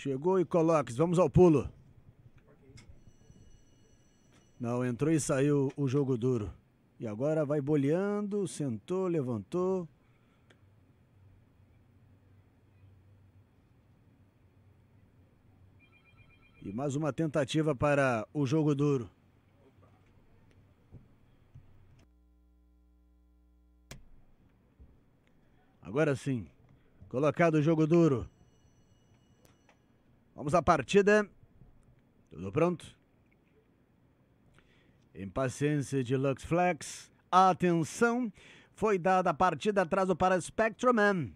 Chegou e coloques. Vamos ao pulo. Não, entrou e saiu o jogo duro. E agora vai boleando, sentou, levantou. E mais uma tentativa para o jogo duro. Agora sim, colocado o jogo duro. Vamos à partida. Tudo pronto? Impaciência de Lux Flex. Atenção. Foi dada a partida atrás para Spectrum Man.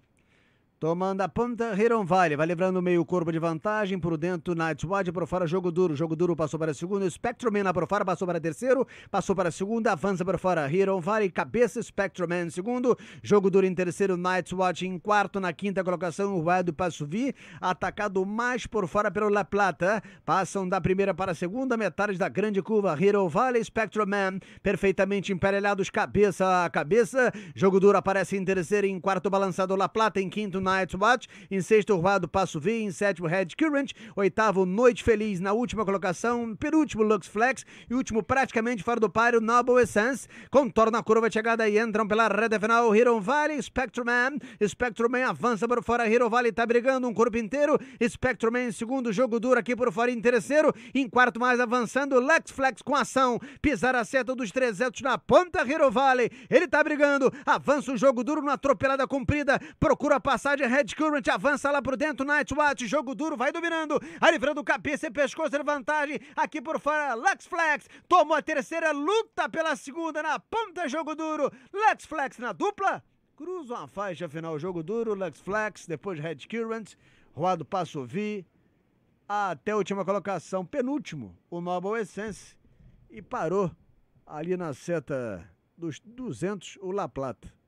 Tomando a ponta, Hiron Vale vai levando o meio corpo de vantagem por dentro, Night Watch por fora, jogo duro, jogo duro passou para segundo, Spectrum Man por fora, passou para terceiro, passou para segunda, avança por fora, Hiron Vale, cabeça, Spectrum Man em segundo, jogo duro em terceiro, Night Watch em quarto, na quinta colocação, o Wild Passuvi, atacado mais por fora pelo La Plata, passam da primeira para a segunda, metade da grande curva, Hiron Vale, Spectrum Man, perfeitamente emparelhados, cabeça a cabeça, jogo duro aparece em terceiro, em quarto balançado La Plata, em quinto Night Watch, em sexto Urbado Passo V, em sétimo Red Current, oitavo Noite Feliz na última colocação, penúltimo Lux Flex e último praticamente fora do páreo Noble Essence, contorna a curva de chegada e entram pela reta final Hero Valley, Spectrum Man, Spectrum Man avança por fora, Hero Valley tá brigando um corpo inteiro, Spectrum Man em segundo, jogo duro aqui por fora em terceiro, em quarto mais avançando, Lux Flex com ação, pisar a seta dos 300 na ponta Hero Valley, ele tá brigando, avança o jogo duro numa atropelada comprida, procura passar velocidade, Red Current avança lá por dentro, Nightwatch, jogo duro, vai dominando, aí livrando o cabeça e pescoço, vantagem, aqui por fora, Lex Flex, tomou a terceira, luta pela segunda, na ponta, jogo duro, Lex Flex na dupla, cruza uma faixa final, jogo duro, Lex Flex, depois Red Current, Roado Passo Vi, até a última colocação, penúltimo, o Noble Essence, e parou ali na seta dos 200, o La Plata.